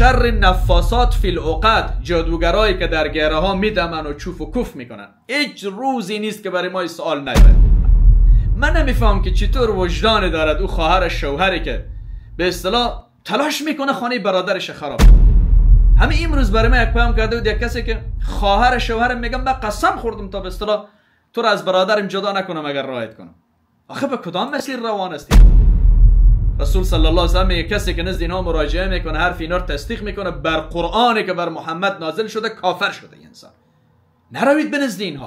شر نفاسات فی العقد جادوگرایی که در گره ها میدمن و چوف و کوف میکنن هیچ روزی نیست که برای ما سوال نیاد من نمیفهم که چطور وجدان دارد او خواهر شوهری که به اصطلاح تلاش میکنه خانه برادرش خراب همین امروز برای ما یک پیام کرده بود یک کسی که خواهر شوهرم میگم من قسم خوردم تا به اصطلاح تو را از برادرم جدا نکنم اگر رایت کنم آخه به کدام مسیر روان هستی رسول صلی الله علیه و میگه کسی که نزد ها مراجعه میکنه حرف اینا رو تصدیق میکنه بر قرآنی که بر محمد نازل شده کافر شده این انسان نروید به نزد اینها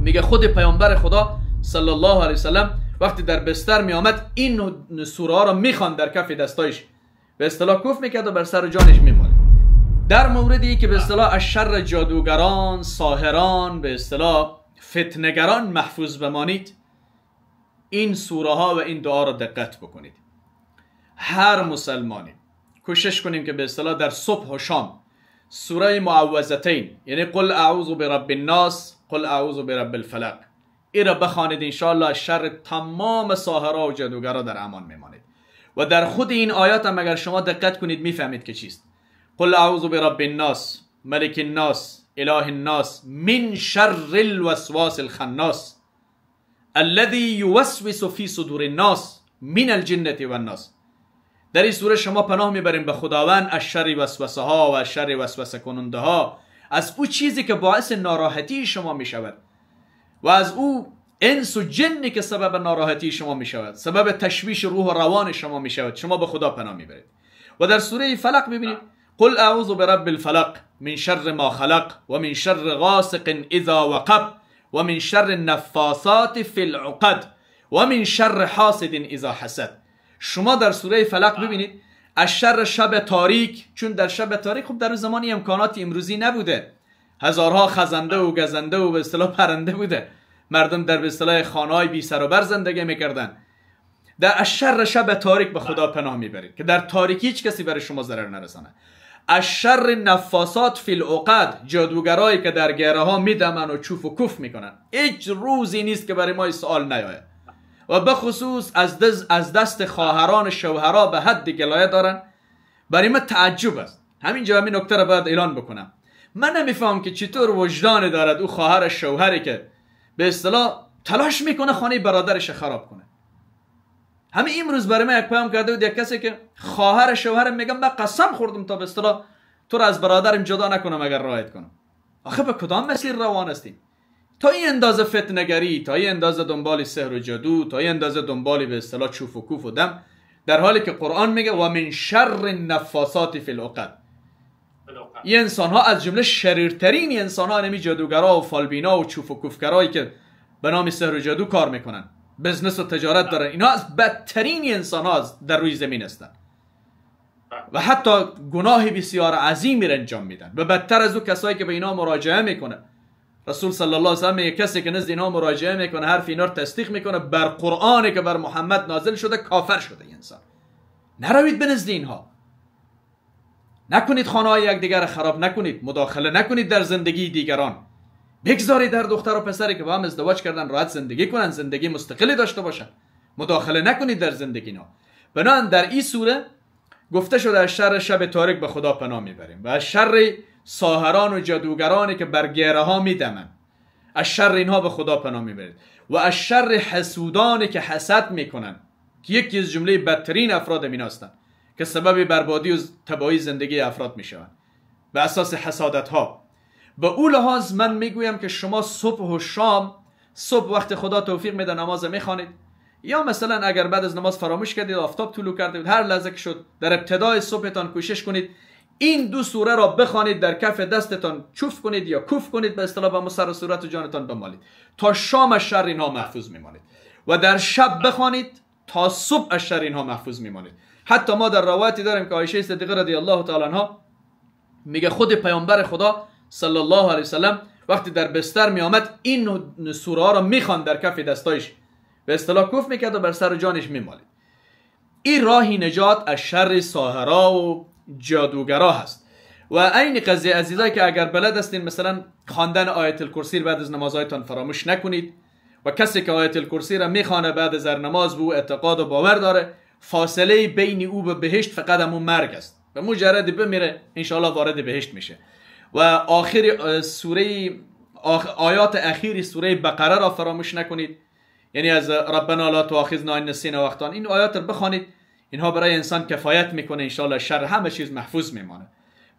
میگه خود پیامبر خدا صلی الله علیه و وسلم وقتی در بستر میآمد این سوره ها را میخوان در کف دستایش به اصطلاح کف میکرد و بر سر جانش میمالد در موردی که به اصطلاح از شر جادوگران ساهران به اصطلاح فتنگران محفوظ بمانید این سوره ها و این دعا را دقت بکنید هر مسلمانی کوشش کنیم که به اصطلاح در صبح و شام سوره معوذتین یعنی قل اعوذ برب الناس قل اعوذ برب الفلق ای را بخوانید انشاءالله شر تمام ساهرا و جادوگرا در امان میمانید و در خود این آیات هم اگر شما دقت کنید میفهمید که چیست قل اعوذ برب الناس ملک الناس اله الناس من شر الوسواس الخناس الذی يوسوس في صدور الناس من الجنه و در این سوره شما پناه میبریم به خداوند از شر وسوسه ها و شر وسوسه کننده ها از او چیزی که باعث ناراحتی شما می شود و از او انس و جنی که سبب ناراحتی شما می شود سبب تشویش روح و روان شما می شود شما به خدا پناه میبرید و در سوره فلق ببینید قل اعوذ برب الفلق من شر ما خلق و من شر غاسق اذا وقب و من شر نفاسات فی العقد و من شر حاسد اذا حسد شما در سوره فلق ببینید از شر شب تاریک چون در شب تاریک خب در زمانی امکانات امروزی نبوده هزارها خزنده و گزنده و به اصطلاح پرنده بوده مردم در به اصطلاح خانهای بی سر و بر زندگی میکردن در از شر شب تاریک به خدا پناه میبرید که در تاریکی هیچ کسی برای شما ضرر نرسانه شر نفاسات فی العقد جادوگرایی که در گره ها میدمن و چوف و کوف میکنن هیچ روزی نیست که برای ما سوال نیاید و به خصوص از دست, از دست خواهران شوهرا به حد گلایه دارن برای ما تعجب است همینجا همین نکته را باید اعلان بکنم من نمیفهم که چطور وجدان دارد او خواهر شوهری که به اصطلاح تلاش میکنه خانه برادرش خراب کنه همین امروز برای من یک پیام کرده بود یک کسی که خواهر شوهرم میگم من قسم خوردم تا به اصطلاح تو را از برادرم جدا نکنم اگر رایت کنم آخه به کدام مسیر روان هستیم تا این اندازه فتنگری تا این اندازه دنبال سحر و جادو تا این اندازه دنبال به اصطلاح چوف و کوف و دم در حالی که قرآن میگه و من شر النفاسات فی العقد این انسان ها از جمله شریرترین انسان ها نمی یعنی جادوگرا و فالبینا و چوف و که به نام سحر و جادو کار میکنن بزنس و تجارت دارن اینا از بدترین انسان ها در روی زمین هستن و حتی گناه بسیار عظیمی را انجام میدن و بدتر از او کسایی که به اینا مراجعه میکنه رسول صلی الله علیه و آله کسی که نزد اینا مراجعه میکنه حرف اینا رو تصدیق میکنه بر قرآنی که بر محمد نازل شده کافر شده این انسان نروید به نزد اینها نکنید خانه های دیگر خراب نکنید مداخله نکنید در زندگی دیگران بگذاری در دختر و پسری که با هم ازدواج کردن راحت زندگی کنن زندگی مستقلی داشته باشن مداخله نکنید در زندگی نا بنان در این سوره گفته شده از شر شب تاریک به خدا پناه میبریم و از شر ساهران و جادوگرانی که بر گیره ها میدمن از شر اینها به خدا پناه میبرید و از شر حسودانی که حسد میکنن که یکی از جمله بدترین افراد می که سبب بربادی و تباهی زندگی افراد میشوند. اساس حسادت ها به او لحاظ من میگویم که شما صبح و شام صبح وقت خدا توفیق میده نماز میخوانید یا مثلا اگر بعد از نماز فراموش کردید آفتاب طلوع کرده هر لحظه که شد در ابتدای صبحتان کوشش کنید این دو سوره را بخوانید در کف دستتان چوف کنید یا کوف کنید به اصطلاح و سر و صورت و جانتان بمالید تا شام از شر اینها محفوظ میمانید و در شب بخوانید تا صبح از شر اینها محفوظ میمانید حتی ما در روایتی داریم که عایشه صدیقه رضی الله تعالی عنها میگه خود پیامبر خدا صلی الله علیه وسلم وقتی در بستر می آمد این سوره ها را خواند در کف دستایش به اصطلاح کف میکرد و بر سر جانش می مالید این راهی نجات از شر ساهرا و جادوگرا هست و عین قضیه عزیزای که اگر بلد هستین مثلا خواندن آیت الکرسی بعد از نمازهایتان فراموش نکنید و کسی که آیت الکرسی را میخوانه بعد از نماز به اعتقاد و باور داره فاصله بین او به بهشت فقط همون مرگ است و مجرد بمیره انشالله وارد بهشت میشه و آخر سوره آیات اخیر سوره بقره را فراموش نکنید یعنی از ربنا لا تواخذنا ان نسینا وقتان این آیات را بخوانید اینها برای انسان کفایت میکنه انشاءالله شر همه چیز محفوظ میمانه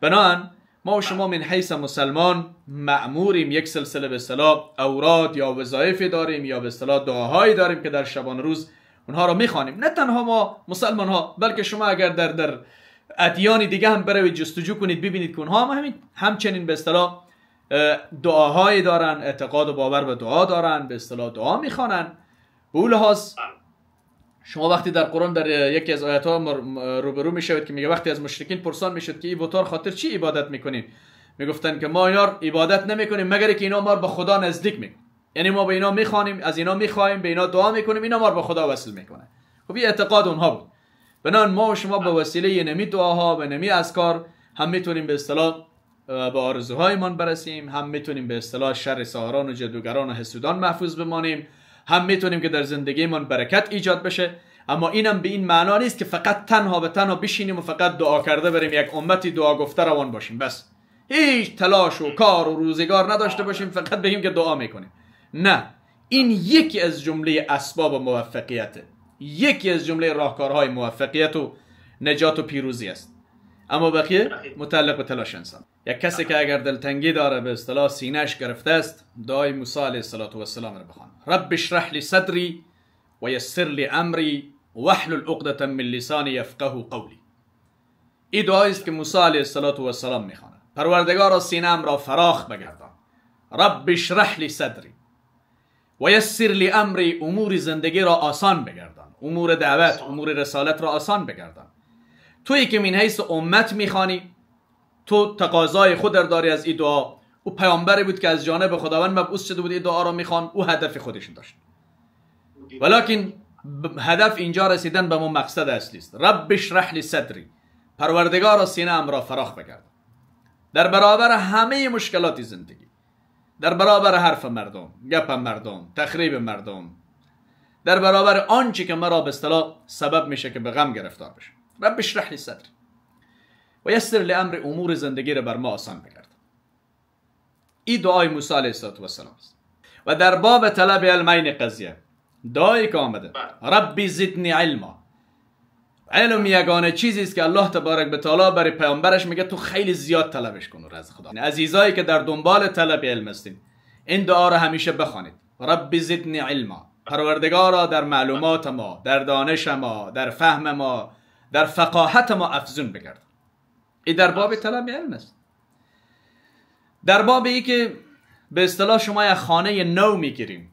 بنان ما و شما من حیث مسلمان معموریم یک سلسله به صلاح اوراد یا وظایفی داریم یا به صلاح دعاهایی داریم که در شبان روز اونها را میخوانیم نه تنها ما مسلمان ها بلکه شما اگر در در ادیانی دیگه هم بروید جستجو کنید ببینید که اونها هم همین همچنین به اصطلاح دعاهایی دارن اعتقاد و باور به دعا دارن به اصطلاح دعا میخوانن به اون شما وقتی در قرآن در یکی از آیات ها روبرو میشوید که میگه وقتی از مشرکین پرسان میشد که این بتار خاطر چی عبادت میکنین میگفتن که ما اینا عبادت نمیکنیم مگر که اینا ما به خدا نزدیک میکنن یعنی ما به اینا میخوانیم از اینا میخوایم به اینا دعا میکنیم اینا ما به خدا وصل میکنه خب اعتقاد اونها بود بنان ما و شما به وسیله نمی دعاها و نمی اذکار هم میتونیم به اصطلاح به آرزوهایمان برسیم هم میتونیم به اصطلاح شر ساران و جدوگران و حسودان محفوظ بمانیم هم میتونیم که در زندگیمان برکت ایجاد بشه اما اینم به این معنا نیست که فقط تنها به تنها بشینیم و فقط دعا کرده بریم یک امتی دعا گفته روان باشیم بس هیچ تلاش و کار و روزگار نداشته باشیم فقط بگیم که دعا میکنیم نه این یکی از جمله اسباب موفقیته یکی از جمله راهکارهای موفقیت و نجات و پیروزی است اما بقیه متعلق به تلاش انسان یک کسی که اگر دلتنگی داره به اصطلاح سینهش گرفته است دعای موسی علیه السلام رو بخوان رب اشرح لی صدری و یسر لی امری واحلل عقده من لسانی یفقه قولی این دعایی است که موسی علیه السلام میخوانه پروردگارا سینم را فراخ بگردان رب اشرح لی صدری و یسر لی امری امور زندگی را آسان بگردان امور دعوت امور رسالت را آسان بگردان تویی که من حیث امت میخوانی تو تقاضای خود در داری از این دعا او پیامبری بود که از جانب خداوند مبعوث شده بود این دعا را میخوان او هدف خودش داشت ولیکن هدف اینجا رسیدن به ما مقصد اصلی است رب اشرح لی صدری پروردگار سینه ام را فراخ بگرد در برابر همه مشکلات زندگی در برابر حرف مردم گپ مردم تخریب مردم در برابر آنچه که مرا به اصطلاح سبب میشه که به غم گرفتار بشم رب اشرح لی صدر و یسر لی امر امور زندگی را بر ما آسان بگرد این دعای موسی علیه السلام است و در باب طلب این قضیه دعایی که آمده ربی زدنی علما علم یگانه چیزی است که الله تبارک به تعالی برای پیامبرش میگه تو خیلی زیاد طلبش کن از خدا عزیزایی که در دنبال طلب علم هستین این دعا رو همیشه بخوانید رب زدنی علما پروردگارا در معلومات ما در دانش ما در فهم ما در فقاهت ما افزون بگرد این در باب طلب علم است در باب ای که به اصطلاح شما یک خانه نو میگیریم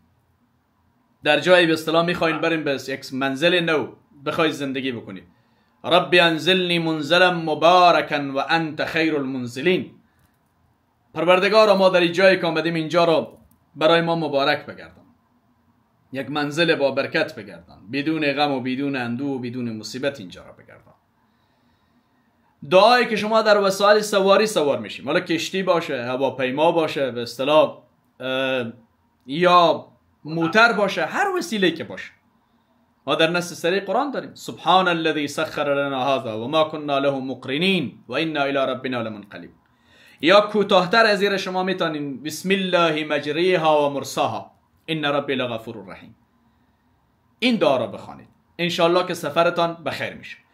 در جایی به اصطلاح میخواین بریم به یک منزل نو بخواید زندگی بکنید رب انزلنی منزلا مبارکا و انت خیر المنزلین پروردگار ما در جایی که آمدیم اینجا را برای ما مبارک بگردان یک منزل با برکت بگردان بدون غم و بدون اندو و بدون مصیبت اینجا را بگردان دعایی که شما در وسایل سواری سوار میشیم حالا کشتی باشه هواپیما باشه به اصطلاح یا موتر باشه هر وسیله که باشه ما در نص سری قرآن داریم سبحان الذي سخر لنا هذا و ما كنا له مقرنين و انا الى ربنا لمنقلب یا کوتاهتر از زیر شما میتونین بسم الله مجریها و مرساها ان ربی لغفور رحیم این دعا را بخوانید انشالله که سفرتان بخیر میشه